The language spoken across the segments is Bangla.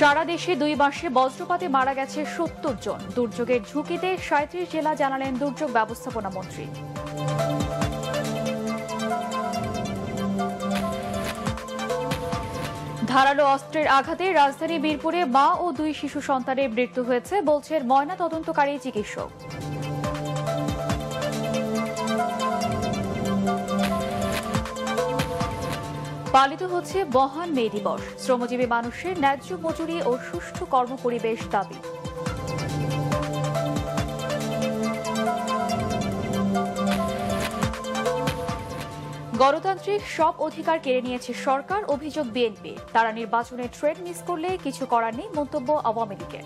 সারা দেশে দুই মাসে বজ্রপাতে মারা গেছে সত্তর জন দুর্যোগের ঝুঁকিতে সাঁত্রিশ জেলা জানালেন দুর্যোগ ব্যবস্থাপনা মন্ত্রী ধারালো অস্ত্রের আঘাতে রাজধানী বীরপুরে মা ও দুই শিশু সন্তানের মৃত্যু হয়েছে বলছেন ময়না তদন্তকারী চিকিৎসক পালিত হচ্ছে মহান মে দিবস শ্রমজীবী মানুষের ন্যায্য মজুরি ও সুষ্ঠু কর্মপরিবেশ দাবি গণতান্ত্রিক সব অধিকার কেড়ে নিয়েছে সরকার অভিযোগ বিএনপি তারা নির্বাচনে ট্রেড মিস করলে কিছু করার নেই মন্তব্য আওয়ামী লীগের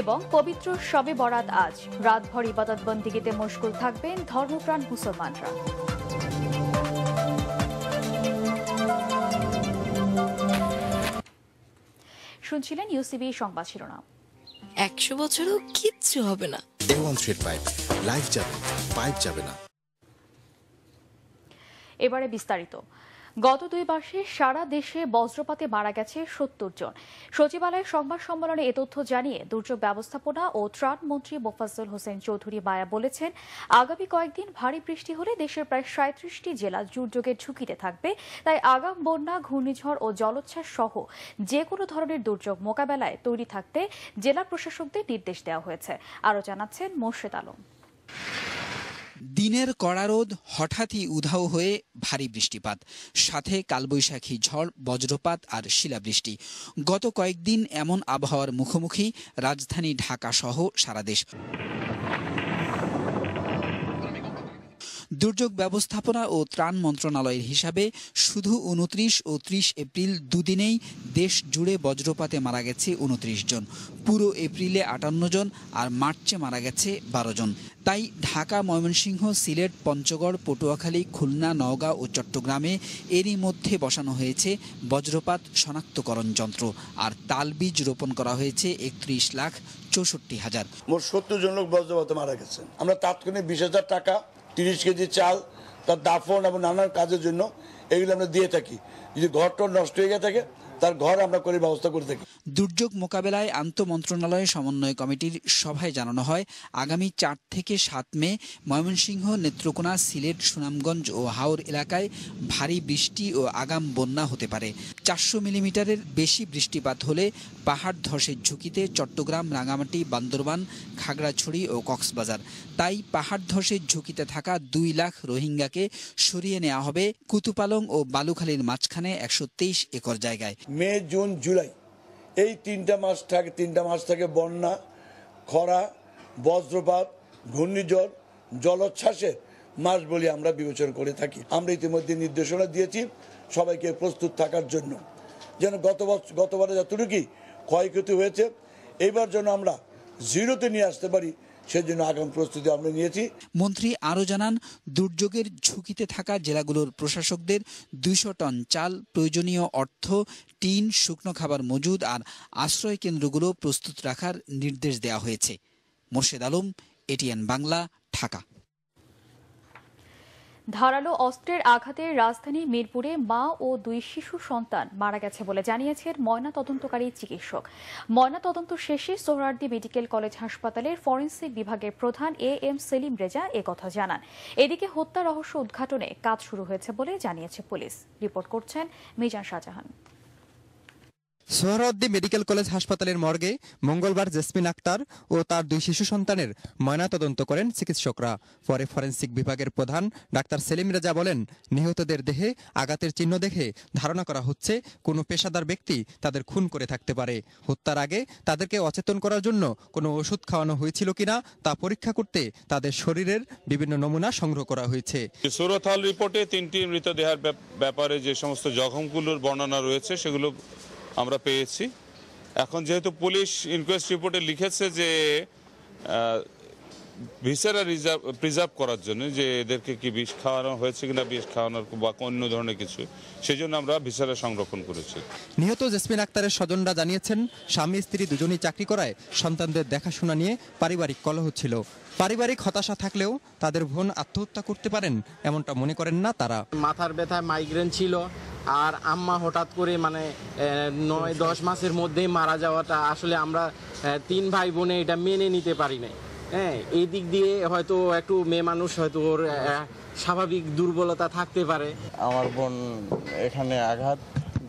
এবং পবিত্র শবে বরাত আজ রাতভর ইবাদত বন্দিগিতে মশগুল থাকবেন ধর্মপ্রাণ মুসলমানরা শুনছিলেন ইউসিবি সংবাদ শিরোনাম একশো বছরও কিচ্ছু হবে না এবারে বিস্তারিত গত দুই মাসে সারা দেশে বজ্রপাতে মারা গেছে সত্তর জন সচিবালয়ের সংবাদ সম্মেলনে এ তথ্য জানিয়ে দুর্যোগ ব্যবস্থাপনা ও ত্রাণ মন্ত্রী মোফাজ্জল হোসেন চৌধুরী মায়া বলেছেন আগামী কয়েকদিন ভারী বৃষ্টি হলে দেশের প্রায় সাঁত্রিশটি জেলা দুর্যোগের ঝুঁকিতে থাকবে তাই আগাম বন্যা ঘূর্ণিঝড় ও জলোচ্ছ্বাস সহ যে কোনো ধরনের দুর্যোগ মোকাবেলায় তৈরি থাকতে জেলা প্রশাসকদের নির্দেশ দেওয়া হয়েছে আরও জানাচ্ছেন মোর্শেদ আলম দিনের কড়ারোদ হঠাৎই উধাও হয়ে ভারী বৃষ্টিপাত সাথে কালবৈশাখী ঝড় বজ্রপাত আর শিলাবৃষ্টি গত কয়েকদিন এমন আবহাওয়ার মুখোমুখি রাজধানী ঢাকা সহ সারা দেশ দুর্যোগ ব্যবস্থাপনা ও ত্রাণ মন্ত্রণালয়ের হিসাবে শুধু উনত্রিশ ও ত্রিশ এপ্রিল দুদিনেই দেশ জুড়ে বজ্রপাতে মারা গেছে উনত্রিশ জন পুরো এপ্রিলে আটান্ন জন আর মার্চে মারা গেছে বারো জন তাই ঢাকা ময়মনসিংহ সিলেট পঞ্চগড় পটুয়াখালী খুলনা নওগাঁ ও চট্টগ্রামে এরই মধ্যে বসানো হয়েছে বজ্রপাত শনাক্তকরণ যন্ত্র আর তালবীজ রোপণ করা হয়েছে একত্রিশ লাখ চৌষট্টি হাজার মোট সত্তর জন লোক বজ্রপাতে মারা গেছে আমরা তাৎক্ষণিক বিশ হাজার টাকা তিরিশ কেজি চাল তার দাফন এবং নানান কাজের জন্য এগুলো আমরা দিয়ে থাকি যদি ঘরটা নষ্ট হয়ে গিয়ে থাকে তার ঘর আমরা করে ব্যবস্থা করে থাকি দুর্যোগ মোকাবেলায় আন্তমন্ত্রণালয় সমন্বয় কমিটির সভায় জানানো হয় আগামী চার থেকে সাত মে ময়মনসিংহ নেত্রকোনা সিলেট সুনামগঞ্জ ও হাওর এলাকায় ভারী বৃষ্টি ও আগাম বন্যা হতে পারে চারশো মিলিমিটারের বেশি বৃষ্টিপাত হলে পাহাড় ধসের ঝুঁকিতে চট্টগ্রাম রাঙামাটি বান্দরবান খাগড়াছড়ি ও কক্সবাজার তাই পাহাড় ধসের ঝুঁকিতে থাকা দুই লাখ রোহিঙ্গাকে সরিয়ে নেওয়া হবে কুতুপালং ও বালুখালীর মাঝখানে একশো একর জায়গায় মে জুন জুলাই এই তিনটা মাস থাকে তিনটা মাস থাকে বন্যা খরা বজ্রপাত ঘূর্ণিঝড় জলোচ্ছ্বাসের মাস বলে আমরা বিবেচনা করে থাকি আমরা ইতিমধ্যে নির্দেশনা দিয়েছি সবাইকে প্রস্তুত থাকার জন্য যেন গত বছর গতবারে যতটুকুই ক্ষয়ক্ষতি হয়েছে এবার যেন আমরা জিরোতে নিয়ে আসতে পারি সেজন্য আগাম প্রস্তুতি আমরা নিয়েছি মন্ত্রী আরও জানান দুর্যোগের ঝুঁকিতে থাকা জেলাগুলোর প্রশাসকদের দুইশো টন চাল প্রয়োজনীয় অর্থ টিন শুকনো খাবার মজুদ আর আশ্রয় কেন্দ্রগুলো প্রস্তুত রাখার নির্দেশ দেওয়া হয়েছে মোর্শেদ আলম এটিএন বাংলা ঢাকা ধারালো অস্ত্রের আঘাতে রাজধানীর মিরপুরে মা ও দুই শিশু সন্তান মারা গেছে বলে জানিয়েছেন ময়না তদন্তকারী চিকিৎসক ময়না তদন্ত শেষে সোহরার্দি মেডিকেল কলেজ হাসপাতালের ফরেন্সিক বিভাগের প্রধান এ এম সেলিম রেজা কথা জানান এদিকে হত্যা রহস্য উদ্ঘাটনে কাজ শুরু হয়েছে বলে জানিয়েছে পুলিশ রিপোর্ট করছেন মিজান শাহজাহান সোহরাউদ্দিন মেডিকেল কলেজ হাসপাতালের মর্গে মঙ্গলবার জেসমিন আক্তার ও তার দুই শিশু সন্তানের ময়নাতদন্ত করেন চিকিৎসকরা পরে ফরেন্সিক বিভাগের প্রধান ডাক্তার সেলিম রেজা বলেন নিহতদের দেহে আঘাতের চিহ্ন দেখে ধারণা করা হচ্ছে কোনো পেশাদার ব্যক্তি তাদের খুন করে থাকতে পারে হত্যার আগে তাদেরকে অচেতন করার জন্য কোনো ওষুধ খাওয়ানো হয়েছিল কিনা তা পরীক্ষা করতে তাদের শরীরের বিভিন্ন নমুনা সংগ্রহ করা হয়েছে সুরথাল রিপোর্টে তিনটি মৃতদেহের ব্যাপারে যে সমস্ত জখমগুলোর বর্ণনা রয়েছে সেগুলো আমরা পেয়েছি এখন যেহেতু পুলিশ ইনকোয়েস্ট রিপোর্টে লিখেছে যে ভিসেরা রিজার্ভ প্রিজার্ভ করার জন্য যে এদেরকে কি বিষ খাওয়ানো হয়েছে কিনা বিষ খাওয়ানোর বা অন্য ধরনের কিছু সেই জন্য আমরা ভিসেরা সংরক্ষণ করেছি নিহত জেসমিন আক্তারের স্বজনরা জানিয়েছেন স্বামী স্ত্রী দুজনেই চাকরি করায় সন্তানদের দেখাশোনা নিয়ে পারিবারিক কলহ ছিল পারিবারিক হতাশা থাকলেও তাদের বোন আত্মহত্যা করতে পারেন এমনটা মনে করেন না তারা মাথার ব্যথায় মাইগ্রেন ছিল আর আম্মা হঠাৎ করে মানে নয় দশ মাসের মধ্যেই মারা যাওয়াটা আসলে আমরা তিন ভাই বোনে এটা মেনে নিতে পারি নাই হ্যাঁ এই দিক দিয়ে হয়তো একটু মেয়ে মানুষ হয়তো ওর স্বাভাবিক দুর্বলতা থাকতে পারে আমার বোন এখানে আঘাত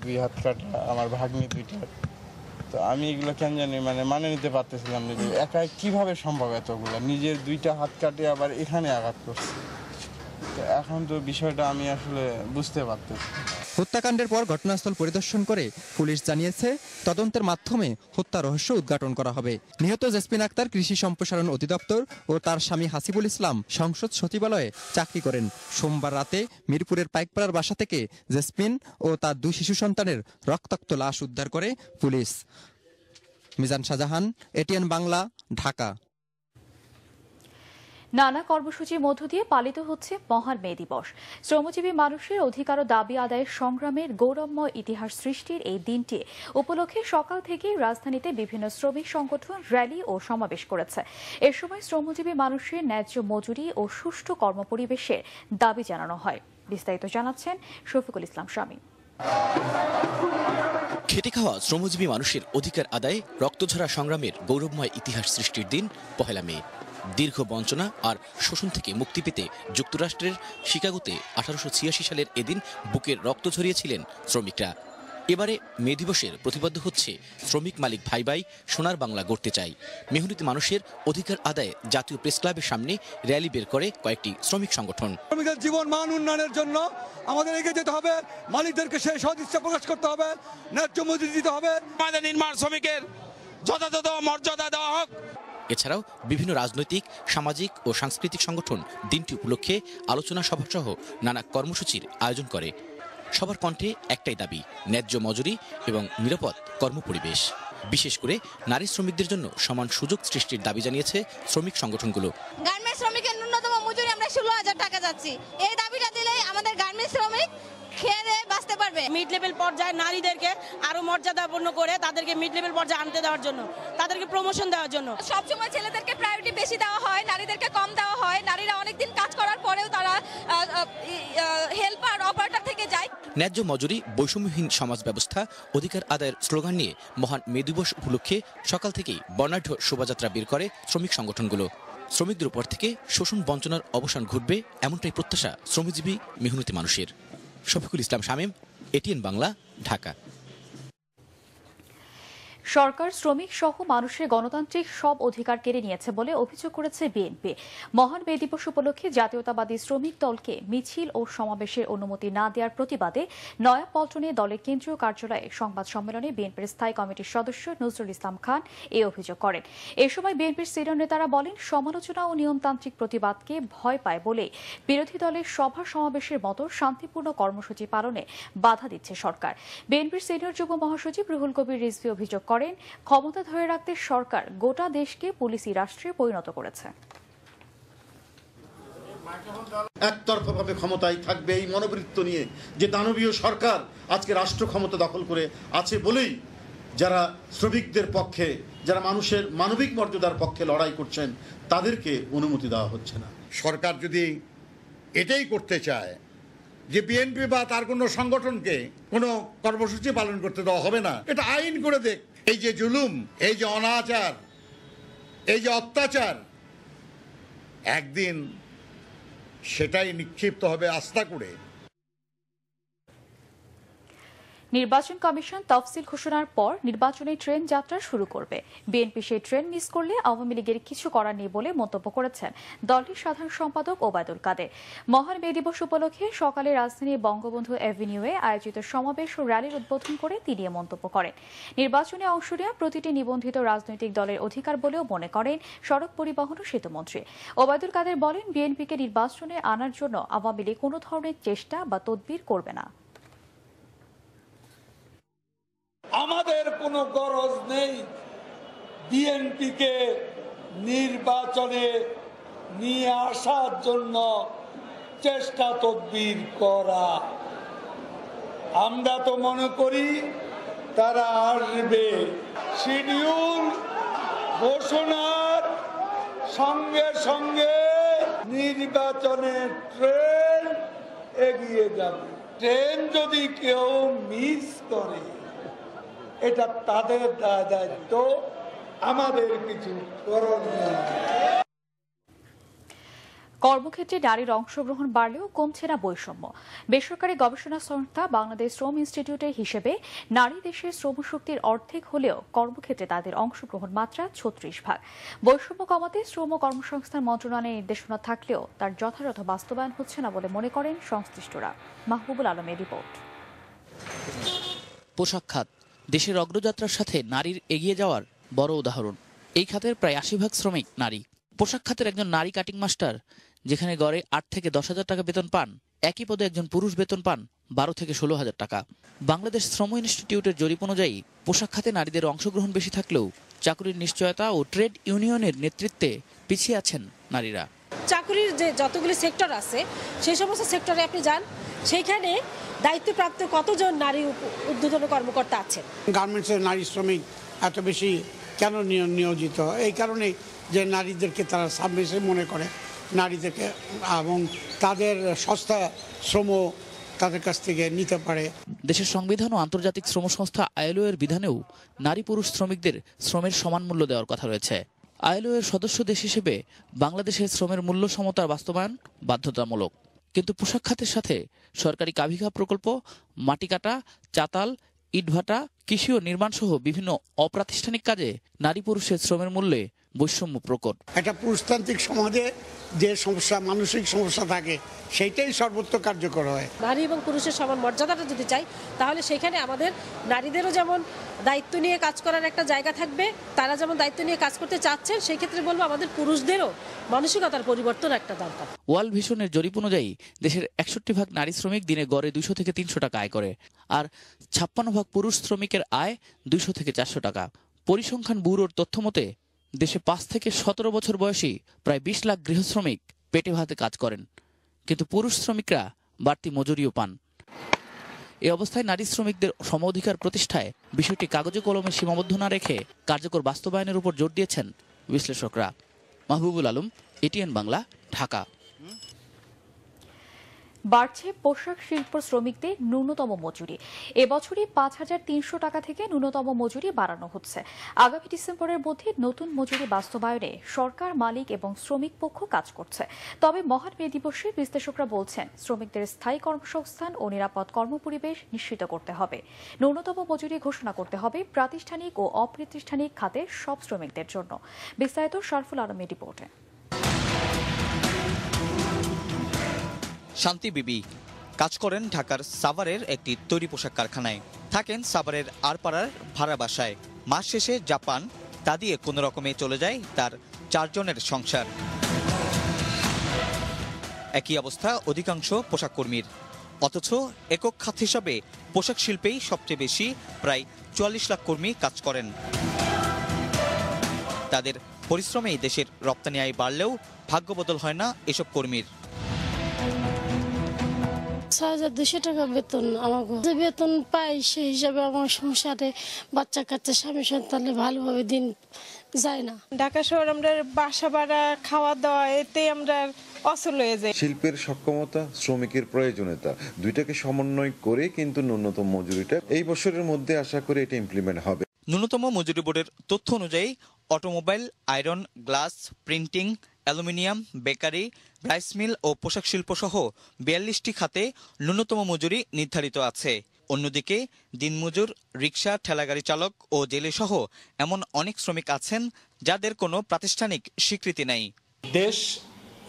দুই হাত কাটা আমার ভাগ্নি দুইটা তো আমি এগুলো কেন জানি মানে মানে নিতে পারতেছিলাম নিজে যে একা কিভাবে সম্ভব এতগুলো নিজের দুইটা হাত কাটে আবার এখানে আঘাত করছে এখন তো বিষয়টা আমি আসলে বুঝতে পারতেছি হত্যাকাণ্ডের পর ঘটনাস্থল পরিদর্শন করে পুলিশ জানিয়েছে তদন্তের মাধ্যমে হত্যা রহস্য উদ্ঘাটন করা হবে নিহত জেসমিন আক্তার কৃষি সম্প্রসারণ অধিদপ্তর ও তার স্বামী হাসিবুল ইসলাম সংসদ সচিবালয়ে চাকরি করেন সোমবার রাতে মিরপুরের পাইকপাড়ার বাসা থেকে জেসমিন ও তার দুই শিশু সন্তানের রক্তাক্ত লাশ উদ্ধার করে পুলিশ মিজান শাহজাহান এটিএন বাংলা ঢাকা নানা কর্মসূচির মধ্য দিয়ে পালিত হচ্ছে মহান মে দিবস শ্রমজীবী মানুষের অধিকার ও দাবি আদায়ের সংগ্রামের গৌরবময় ইতিহাস সৃষ্টির এই দিনটি উপলক্ষে সকাল থেকেই রাজধানীতে বিভিন্ন শ্রমিক সংগঠন র্যালি ও সমাবেশ করেছে এ সময় শ্রমজীবী মানুষের ন্যায্য মজুরি ও সুষ্ঠু কর্মপরিবেশের দাবি জানানো হয় বিস্তারিত জানাচ্ছেন শফিকুল ইসলাম স্বামী খেটে খাওয়া শ্রমজীবী মানুষের অধিকার আদায়ে রক্তঝরা সংগ্রামের গৌরবময় ইতিহাস সৃষ্টির দিন পহেলা মে দীর্ঘ বঞ্চনা আর শোষণ থেকে মুক্তি পেতে যুক্তরাষ্ট্রের শিকাগোতে আঠারোশো সালের এদিন বুকের রক্ত ঝরিয়েছিলেন শ্রমিকরা এবারে মে দিবসের প্রতিবদ্ধ হচ্ছে শ্রমিক মালিক ভাই ভাই সোনার বাংলা গড়তে চাই মেহনতি মানুষের অধিকার আদায়ে জাতীয় প্রেস ক্লাবের সামনে র্যালি বের করে কয়েকটি শ্রমিক সংগঠন শ্রমিকের জীবন মান উন্নয়নের জন্য আমাদের এগিয়ে যেতে হবে মালিকদেরকে সেই সদিচ্ছা প্রকাশ করতে হবে ন্যায্য মজুরি দিতে হবে আমাদের নির্মাণ শ্রমিকের যথাযথ মর্যাদা দেওয়া হোক এছাড়াও বিভিন্ন রাজনৈতিক সামাজিক ও সাংস্কৃতিক সংগঠন দিনটি উপলক্ষে আলোচনা সভাসহ নানা কর্মসূচির আয়োজন করে সবার কণ্ঠে একটাই দাবি ন্যায্য মজুরি এবং নিরাপদ কর্মপরিবেশ বিশেষ করে নারী শ্রমিকদের জন্য সমান সুযোগ সৃষ্টির দাবি জানিয়েছে শ্রমিক সংগঠনগুলো গার্মেন্টস শ্রমিকের ন্যূনতম মজুরি আমরা ষোলো হাজার টাকা যাচ্ছি এই দাবিটা দিলেই আমাদের গার্মেন্টস শ্রমিক হবে মিড লেভেল পর্যায়ে নারীদেরকে আরো মর্যাদাপূর্ণ করে তাদেরকে মিড লেভেল পর্যায়ে আনতে দেওয়ার জন্য তাদেরকে প্রমোশন দেওয়ার জন্য সবসময় ছেলেদেরকে প্রায়োরিটি বেশি দেওয়া হয় নারীদেরকে কম দেওয়া হয় নারীরা অনেকদিন কাজ করার পরেও তারা হেল্পার অপারেটর থেকে যায় ন্যায্য মজুরি বৈষম্যহীন সমাজ ব্যবস্থা অধিকার আদায়ের স্লোগান নিয়ে মহান মে দিবস উপলক্ষে সকাল থেকেই বর্ণাঢ্য শোভাযাত্রা বের করে শ্রমিক সংগঠনগুলো শ্রমিকদের উপর থেকে শোষণ বঞ্চনার অবসান ঘটবে এমনটাই প্রত্যাশা শ্রমজীবী মেহনতি মানুষের শফিকুল ইসলাম শামীম এটিএন বাংলা ঢাকা সরকার শ্রমিক সহ মানুষের গণতান্ত্রিক সব অধিকার কেড়ে নিয়েছে বলে অভিযোগ করেছে বিএনপি মহান মে দিবস উপলক্ষে জাতীয়তাবাদী শ্রমিক দলকে মিছিল ও সমাবেশের অনুমতি না দেওয়ার প্রতিবাদে নয়াপল্টনে দলের কেন্দ্রীয় কার্যালয়ে সংবাদ সম্মেলনে বিএনপির স্থায়ী কমিটির সদস্য নজরুল ইসলাম খান এ অভিযোগ করেন এ সময় বিএনপির সিনিয়র নেতারা বলেন সমালোচনা ও নিয়মতান্ত্রিক প্রতিবাদকে ভয় পায় বলে বিরোধী দলের সভা সমাবেশের মতো শান্তিপূর্ণ কর্মসূচি পালনে বাধা দিচ্ছে সরকার বিএনপির সিনিয়র যুব মহাসচিব রুহুল কবির রিজভি অভিযোগ করেন করেন ক্ষমতা ধরে রাখতে সরকার গোটা দেশকে পুলিশি রাষ্ট্রে পরিণত করেছে একতরফাভাবে ক্ষমতায় থাকবে এই মনোবৃত্ত নিয়ে যে দানবীয় সরকার আজকে রাষ্ট্র ক্ষমতা দখল করে আছে বলেই যারা শ্রমিকদের পক্ষে যারা মানুষের মানবিক মর্যাদার পক্ষে লড়াই করছেন তাদেরকে অনুমতি দেওয়া হচ্ছে না সরকার যদি এটাই করতে চায় যে বিএনপি বা তার কোনো সংগঠনকে কোনো কর্মসূচি পালন করতে দেওয়া হবে না এটা আইন করে দেখ এই যে জুলুম এই যে অনাচার এই যে অত্যাচার একদিন সেটাই নিক্ষিপ্ত হবে আস্থা করে নির্বাচন কমিশন তফসিল ঘোষণার পর নির্বাচনী ট্রেন যাত্রা শুরু করবে বিএনপি সেই ট্রেন মিস করলে আওয়ামী লীগের কিছু করার নেই বলে মন্তব্য করেছেন দলটির সাধারণ সম্পাদক ওবায়দুল কাদের মহান মে দিবস উপলক্ষে সকালে রাজধানীর বঙ্গবন্ধু অ্যাভিনিউয়ে আয়োজিত সমাবেশ ও র্যালির উদ্বোধন করে তিনি মন্তব্য করেন নির্বাচনে অংশ নেওয়া প্রতিটি নিবন্ধিত রাজনৈতিক দলের অধিকার বলেও মনে করেন সড়ক পরিবহন ও সেতুমন্ত্রী ওবায়দুল কাদের বলেন বিএনপিকে নির্বাচনে আনার জন্য আওয়ামী লীগ কোনো ধরনের চেষ্টা বা তদবির করবে না আমাদের কোনো গরজ নেই বিএনপিকে নির্বাচনে নিয়ে আসার জন্য চেষ্টা তদ্বির করা আমরা তো মনে করি তারা আসবে শিডিউল ঘোষণার সঙ্গে সঙ্গে নির্বাচনের ট্রেন এগিয়ে যাবে ট্রেন যদি কেউ মিস করে এটা তাদের দায়িত্ব আমাদের কিছু কর্মক্ষেত্রে নারীর অংশগ্রহণ বাড়লেও কমছে না বৈষম্য বেসরকারি গবেষণা সংস্থা বাংলাদেশ শ্রম ইনস্টিটিউটের হিসেবে নারী দেশের শ্রমশক্তির অর্ধেক হলেও কর্মক্ষেত্রে তাদের অংশগ্রহণ মাত্রা ছত্রিশ ভাগ বৈষম্য কমাতে শ্রম ও কর্মসংস্থান মন্ত্রণালয়ের নির্দেশনা থাকলেও তার যথাযথ বাস্তবায়ন হচ্ছে না বলে মনে করেন সংশ্লিষ্টরা মাহবুবুল আলমের রিপোর্ট পোশাক খাত দেশের অগ্রযাত্রার সাথে নারীর এগিয়ে যাওয়ার বড় উদাহরণ এই খাতের প্রায় আশি ভাগ শ্রমিক নারী পোশাক খাতের একজন নারী কাটিং মাস্টার যেখানে গড়ে আট থেকে দশ হাজার টাকা বেতন পান একই পদে একজন পুরুষ বেতন পান বারো থেকে ষোলো হাজার টাকা বাংলাদেশ শ্রম ইনস্টিটিউটের জরিপ অনুযায়ী পোশাক খাতে নারীদের অংশগ্রহণ বেশি থাকলেও চাকরির নিশ্চয়তা ও ট্রেড ইউনিয়নের নেতৃত্বে পিছিয়ে আছেন নারীরা চাকরির যে যতগুলি সেক্টর আছে সেই সমস্ত সেক্টরে আপনি যান সেইখানে দায়িত্বপ্রাপ্ত কতজন নারী উদ্বোধন কর্মকর্তা আছেন গার্মেন্টসের নারী শ্রমিক এত বেশি কেন নিয়োজিত এই কারণে যে নারীদেরকে তারা সাবমিসে মনে করে নারীদেরকে এবং তাদের সস্তা শ্রম তাদের কাছ থেকে নিতে পারে দেশের সংবিধান ও আন্তর্জাতিক শ্রম সংস্থা আইএলও এর বিধানেও নারী পুরুষ শ্রমিকদের শ্রমের সমান মূল্য দেওয়ার কথা রয়েছে আইএলও এর সদস্য দেশ হিসেবে বাংলাদেশের শ্রমের মূল্য সমতার বাস্তবায়ন বাধ্যতামূলক কিন্তু পোশাক খাতের সাথে সরকারি কাভিঘা প্রকল্প মাটি কাটা চাতাল ইটভাটা কৃষি ও নির্মাণসহ বিভিন্ন অপ্রাতিষ্ঠানিক কাজে নারী পুরুষের শ্রমের মূল্যে বৈষম্য প্রকট একটা পুরুষতান্ত্রিক সমাজে যে সমস্যা মানসিক সমস্যা থাকে সেইটাই সর্বত্র কার্যকর হয় নারী এবং পুরুষের সমান মর্যাদাটা যদি চাই তাহলে সেখানে আমাদের নারীদেরও যেমন দায়িত্ব নিয়ে কাজ করার একটা জায়গা থাকবে তারা যেমন দায়িত্ব নিয়ে কাজ করতে চাচ্ছেন সেই ক্ষেত্রে বলবো আমাদের পুরুষদেরও মানসিকতার পরিবর্তন একটা দরকার ওয়ার্ল্ড ভিশনের জরিপ অনুযায়ী দেশের একষট্টি ভাগ নারী শ্রমিক দিনে গড়ে দুশো থেকে তিনশো টাকা আয় করে আর ছাপ্পান্ন ভাগ পুরুষ শ্রমিকের আয় দুশো থেকে চারশো টাকা পরিসংখ্যান ব্যুরোর তথ্য মতে দেশে পাঁচ থেকে সতেরো বছর বয়সী প্রায় বিশ লাখ গৃহশ্রমিক পেটে ভাতে কাজ করেন কিন্তু পুরুষ শ্রমিকরা বাড়তি মজুরিও পান এ অবস্থায় নারী শ্রমিকদের সম অধিকার প্রতিষ্ঠায় বিষয়টি কাগজে কলমে সীমাবদ্ধ না রেখে কার্যকর বাস্তবায়নের উপর জোর দিয়েছেন বিশ্লেষকরা মাহবুবুল আলম এটিএন বাংলা ঢাকা বাড়ছে পোশাক শিল্প শ্রমিকদের ন্যূনতম মজুরি এবছরই পাঁচ হাজার তিনশো টাকা থেকে ন্যূনতম মজুরি বাড়ানো হচ্ছে আগামী ডিসেম্বরের মধ্যে নতুন মজুরি বাস্তবায়নে সরকার মালিক এবং শ্রমিক পক্ষ কাজ করছে তবে মহান মে দিবসে বিশ্লেষকরা বলছেন শ্রমিকদের স্থায়ী কর্মসংস্থান ও নিরাপদ কর্মপরিবেশ নিশ্চিত করতে হবে ন্যূনতম মজুরি ঘোষণা করতে হবে প্রাতিষ্ঠানিক ও অপ্রাতিষ্ঠানিক খাতে সব শ্রমিকদের জন্য বিস্তারিত শরফুল আলমের রিপোর্টে শান্তি বিবি কাজ করেন ঢাকার সাভারের একটি তৈরি পোশাক কারখানায় থাকেন সাভারের আরপাড়ার ভাড়া বাসায় মাস শেষে জাপান তা দিয়ে কোনো রকমে চলে যায় তার চারজনের সংসার একই অবস্থা অধিকাংশ পোশাক কর্মীর অথচ একক খাত হিসাবে পোশাক শিল্পেই সবচেয়ে বেশি প্রায় চুয়াল্লিশ লাখ কর্মী কাজ করেন তাদের পরিশ্রমেই দেশের রপ্তানি আয় বাড়লেও ভাগ্য বদল হয় না এসব কর্মীর টাকা বেতন আমাকে যে বেতন পাই হিসাবে আমার সংসারে বাচ্চা কাচ্চা ভালোভাবে দিন যায় না ঢাকা আমরা বাসা ভাড়া খাওয়া দাওয়া এতে আমরা হয়ে যায় শিল্পের সক্ষমতা শ্রমিকের প্রয়োজনীয়তা দুইটাকে সমন্বয় করে কিন্তু ন্যূনতম মজুরিটা এই বছরের মধ্যে আশা করি এটা ইমপ্লিমেন্ট হবে ন্যূনতম মজুরি বোর্ডের তথ্য অনুযায়ী automobile iron glass printing aluminium bakery rice mill ও পোশাক শিল্পসহ বিয়াল্লিশটি খাতে ন্যূনতম মজুরি নির্ধারিত আছে অন্যদিকে দিনমজুর রিক্সা ঠেলাগাড়ি চালক ও জেলেসহ এমন অনেক শ্রমিক আছেন যাদের কোনো প্রাতিষ্ঠানিক স্বীকৃতি নেই দেশ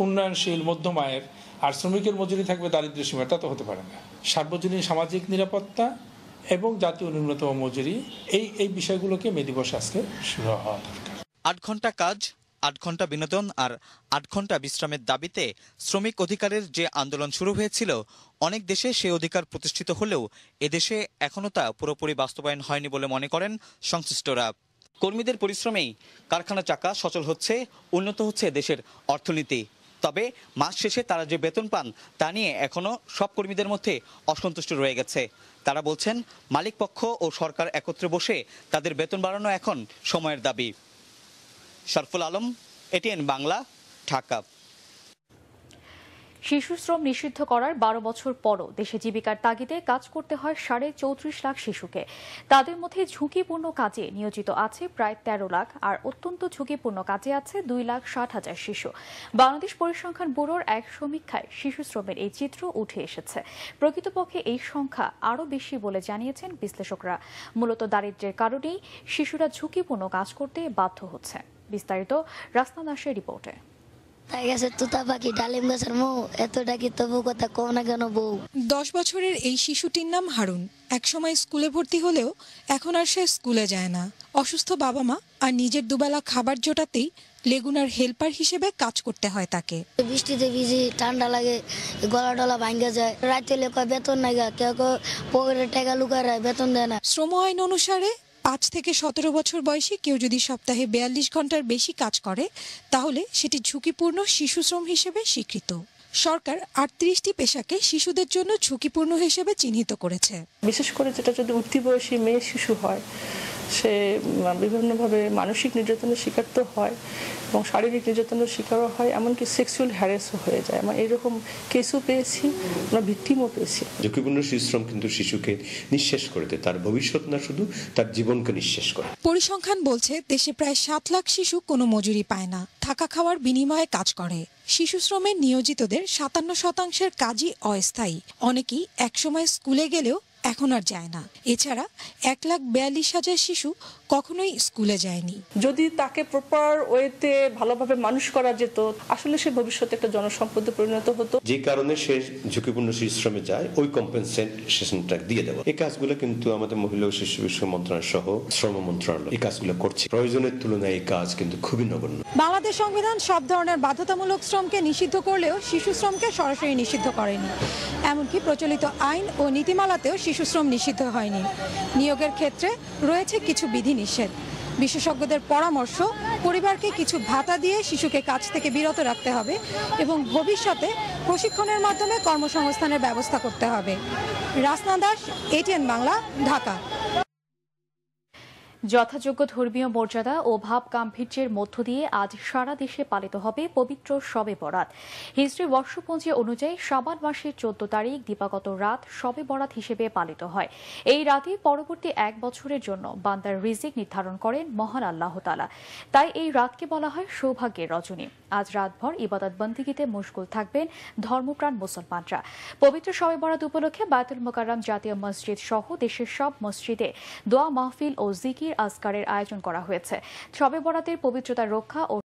উন্নয়নশীল মধ্যম আয়ের আর শ্রমিকের মজুরি থাকবে দারিদ্র্য সীমা তা তো হতে পারে না সার্বজনীন সামাজিক নিরাপত্তা এবং জাতীয় ন্যূনতম মজুরি এই এই বিষয়গুলোকে মে দিবস আজকে শুরু হওয়া দরকার আট ঘন্টা কাজ আট ঘন্টা বিনোদন আর আট ঘন্টা বিশ্রামের দাবিতে শ্রমিক অধিকারের যে আন্দোলন শুরু হয়েছিল অনেক দেশে সে অধিকার প্রতিষ্ঠিত হলেও এদেশে এখনও তা পুরোপুরি বাস্তবায়ন হয়নি বলে মনে করেন সংশ্লিষ্টরা কর্মীদের পরিশ্রমেই কারখানা চাকা সচল হচ্ছে উন্নত হচ্ছে দেশের অর্থনীতি তবে মাস শেষে তারা যে বেতন পান তা নিয়ে এখনও সব কর্মীদের মধ্যে অসন্তুষ্ট রয়ে গেছে তারা বলছেন মালিকপক্ষ ও সরকার একত্রে বসে তাদের বেতন বাড়ানো এখন সময়ের দাবি শরফুল আলম এটিএন বাংলা ঢাকা শিশু শ্রম নিষিদ্ধ করার বারো বছর পরও দেশে জীবিকার তাগিদে কাজ করতে হয় সাড়ে চৌত্রিশ লাখ শিশুকে তাদের মধ্যে ঝুঁকিপূর্ণ কাজে নিয়োজিত আছে প্রায় ১৩ লাখ আর অত্যন্ত ঝুঁকিপূর্ণ কাজে আছে দুই লাখ ষাট হাজার শিশু বাংলাদেশ পরিসংখ্যান ব্যুরোর এক সমীক্ষায় শিশু শ্রমের এই চিত্র উঠে এসেছে প্রকৃতপক্ষে এই সংখ্যা আরও বেশি বলে জানিয়েছেন বিশ্লেষকরা মূলত দারিদ্র্যের কারণেই শিশুরা ঝুঁকিপূর্ণ কাজ করতে বাধ্য হচ্ছে বিস্তারিত রাসনা দাসের রিপোর্টে তাই গাছে তোতা ডালিম গাছের মৌ এত ডাকি তবু কথা কম না কেন বউ দশ বছরের এই শিশুটির নাম হারুন একসময় স্কুলে ভর্তি হলেও এখন আর সে স্কুলে যায় না অসুস্থ বাবা মা আর নিজের দুবেলা খাবার জোটাতেই লেগুনার হেল্পার হিসেবে কাজ করতে হয় তাকে বৃষ্টিতে ভিজি ঠান্ডা লাগে গলা ডলা ভাঙ্গা যায় রাতে লেখা বেতন নাই কেউ কেউ পকেটে টাকা লুকায় বেতন দেয় না শ্রম আইন অনুসারে পাঁচ থেকে সতেরো বছর বয়সী কেউ যদি সপ্তাহে বিয়াল্লিশ ঘন্টার বেশি কাজ করে তাহলে সেটি ঝুঁকিপূর্ণ শিশু শ্রম হিসেবে স্বীকৃত সরকার আটত্রিশটি পেশাকে শিশুদের জন্য ঝুঁকিপূর্ণ হিসেবে চিহ্নিত করেছে বিশেষ করে যেটা যদি উঠতি বয়সী মেয়ে শিশু হয় সে বিভিন্নভাবে মানসিক নির্যাতনের শিকার তো হয় এবং শারীরিক নির্যাতনের শিকারও হয় এমনকি সেক্সুয়াল হ্যারেসও হয়ে যায় আমার এরকম কেসও পেয়েছি আমরা ভিক্টিমও পেয়েছি ঝুঁকিপূর্ণ শ্রম কিন্তু শিশুকে নিঃশেষ করে দেয় তার ভবিষ্যৎ না শুধু তার জীবনকে নিঃশেষ করে পরিসংখ্যান বলছে দেশে প্রায় সাত লাখ শিশু কোনো মজুরি পায় না থাকা খাওয়ার বিনিময়ে কাজ করে শিশু শ্রমে নিয়োজিতদের সাতান্ন শতাংশের কাজই অস্থায়ী অনেকেই একসময় স্কুলে গেলেও এখন আর যায় না এছাড়া এক লাখ বিয়াল্লিশ হাজার শিশু কখনোই স্কুলে যায়নি যদি তাকে প্রপার ওয়েতে ভালোভাবে মানুষ করা যেত আসলে সে ভবিষ্যতে একটা জনসম্পদে পরিণত হতো যে কারণে সে ঝুঁকিপূর্ণ শিশ্রমে যায় ওই কম্পেনসেশনটা দিয়ে দেবো এই কাজগুলো কিন্তু আমাদের মহিলা ও শিশু বিষয় মন্ত্রণালয় সহ শ্রম মন্ত্রণালয় এই কাজগুলো করছে প্রয়োজনের তুলনায় এই কাজ কিন্তু খুবই নগণ্য বাংলাদেশ সংবিধান সব ধরনের বাধ্যতামূলক শ্রমকে নিষিদ্ধ করলেও শিশু শ্রমকে সরাসরি নিষিদ্ধ করেনি এমনকি প্রচলিত আইন ও নীতিমালাতেও শিশু শ্রম নিষিদ্ধ হয়নি নিয়োগের ক্ষেত্রে রয়েছে কিছু বিধি নিষেধ বিশেষজ্ঞদের পরামর্শ পরিবারকে কিছু ভাতা দিয়ে শিশুকে কাজ থেকে বিরত রাখতে হবে এবং ভবিষ্যতে প্রশিক্ষণের মাধ্যমে কর্মসংস্থানের ব্যবস্থা করতে হবে রাসনা দাস এটিএন বাংলা ঢাকা যথাযোগ্য ধর্মীয় মর্যাদা ও ভাব গাম্ভীর্যের মধ্য দিয়ে আজ সারা দেশে পালিত হবে পবিত্র শবে বরাত হিস্ট্রি বর্ষপঞ্জি অনুযায়ী সাবান মাসের চোদ্দ তারিখ দীপাগত রাত শবে বরাত হিসেবে পালিত হয় এই রাতে পরবর্তী এক বছরের জন্য বান্দার রিজিক নির্ধারণ করেন মহান আল্লাহ তালা তাই এই রাতকে বলা হয় সৌভাগ্যের রজনী আজ রাতভর ইবাদত বন্দিগীতে মুশগুল থাকবেন ধর্মপ্রাণ মুসলমানরা পবিত্র শবে বরাত উপলক্ষে বায়তুল মোকাররাম জাতীয় মসজিদ সহ দেশের সব মসজিদে দোয়া মাহফিল ও জিকির আজকারের আয়োজন করা হয়েছে শবে বরাতের পবিত্রতা রক্ষা ও